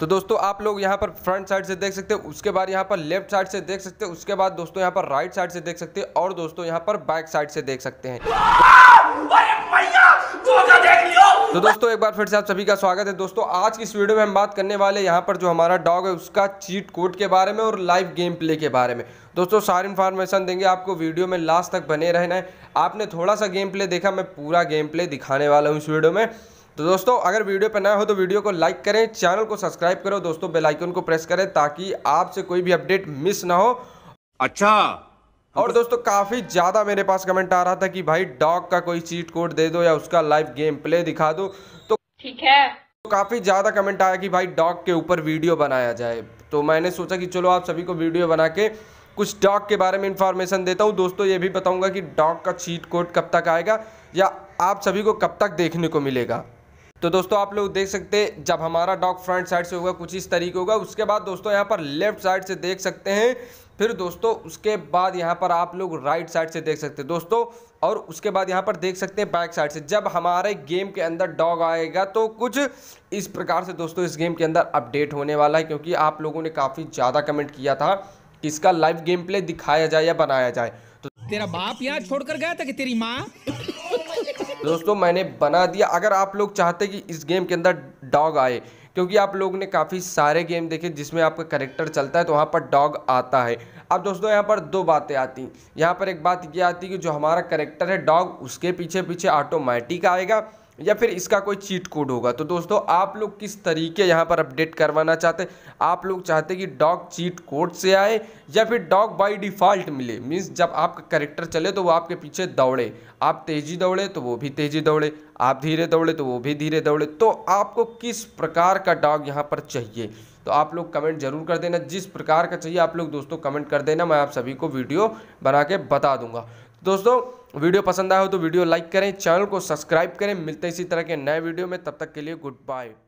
तो दोस्तों आप लोग यहाँ पर फ्रंट साइड से देख सकते हैं उसके बाद यहाँ पर लेफ्ट साइड से देख सकते हैं उसके बाद दोस्तों यहाँ पर राइट साइड से देख सकते हैं और दोस्तों यहाँ पर बैक साइड से देख सकते हैं तो दोस्तों एक बार फिर से आप सभी का स्वागत है दोस्तों आज की इस वीडियो में हम बात करने वाले यहाँ पर जो हमारा डॉग है उसका चीट कोड के बारे में और लाइव गेम प्ले के बारे में दोस्तों सारी इन्फॉर्मेशन देंगे आपको वीडियो में लास्ट तक बने रहना है आपने थोड़ा सा गेम प्ले देखा मैं पूरा गेम प्ले दिखाने वाला हूँ इस वीडियो में तो दोस्तों अगर वीडियो पर नया हो तो वीडियो को लाइक करें चैनल को सब्सक्राइब करो दोस्तों बेलाइकन को प्रेस करें ताकि आपसे कोई भी अपडेट मिस ना हो अच्छा और दोस्तों काफ़ी ज़्यादा मेरे पास कमेंट आ रहा था कि भाई डॉग का कोई चीट कोड दे दो या उसका लाइव गेम प्ले दिखा दो तो ठीक है तो काफ़ी ज़्यादा कमेंट आया कि भाई डॉग के ऊपर वीडियो बनाया जाए तो मैंने सोचा कि चलो आप सभी को वीडियो बना के कुछ डॉग के बारे में इंफॉर्मेशन देता हूँ दोस्तों ये भी बताऊंगा कि डॉग का चीट कोड कब तक आएगा या आप सभी को कब तक देखने को मिलेगा तो दोस्तों आप लोग देख सकते हैं जब हमारा डॉग फ्रंट साइड से होगा कुछ इस तरीके होगा उसके बाद दोस्तों यहाँ पर लेफ्ट साइड से देख सकते हैं फिर दोस्तों उसके बाद यहाँ पर आप लोग राइट साइड से देख सकते हैं दोस्तों और उसके बाद यहाँ पर देख सकते हैं बैक साइड से जब हमारे गेम के अंदर डॉग आएगा तो कुछ इस प्रकार से दोस्तों इस गेम के अंदर अपडेट होने वाला है क्योंकि आप लोगों ने काफ़ी ज़्यादा कमेंट किया था कि इसका लाइव गेम प्ले दिखाया जाए या बनाया जाए तो तेरा बाप यहाँ छोड़ कर गया था कि तेरी माँ दोस्तों मैंने बना दिया अगर आप लोग चाहते कि इस गेम के अंदर डॉग आए क्योंकि आप लोग ने काफ़ी सारे गेम देखे जिसमें आपका करेक्टर चलता है तो वहाँ पर डॉग आता है अब दोस्तों यहाँ पर दो बातें आती हैं यहाँ पर एक बात ये आती है कि जो हमारा करेक्टर है डॉग उसके पीछे पीछे ऑटोमेटिक आएगा या फिर इसका कोई चीट कोड होगा तो दोस्तों आप लोग किस तरीके यहाँ पर अपडेट करवाना चाहते आप लोग चाहते कि डॉग चीट कोड से आए या फिर डॉग बाय डिफ़ॉल्ट मिले मीन्स जब आपका करेक्टर चले तो वो आपके पीछे दौड़े आप तेज़ी दौड़े तो वो भी तेज़ी दौड़े आप धीरे दौड़े तो वो भी धीरे दौड़े तो आपको किस प्रकार का डॉग यहाँ पर चाहिए तो आप लोग कमेंट जरूर कर देना जिस प्रकार का चाहिए आप लोग दोस्तों कमेंट कर देना मैं आप सभी को वीडियो बना के बता दूंगा दोस्तों तो वीडियो पसंद आया हो तो वीडियो लाइक करें चैनल को सब्सक्राइब करें मिलते हैं इसी तरह के नए वीडियो में तब तक के लिए गुड बाय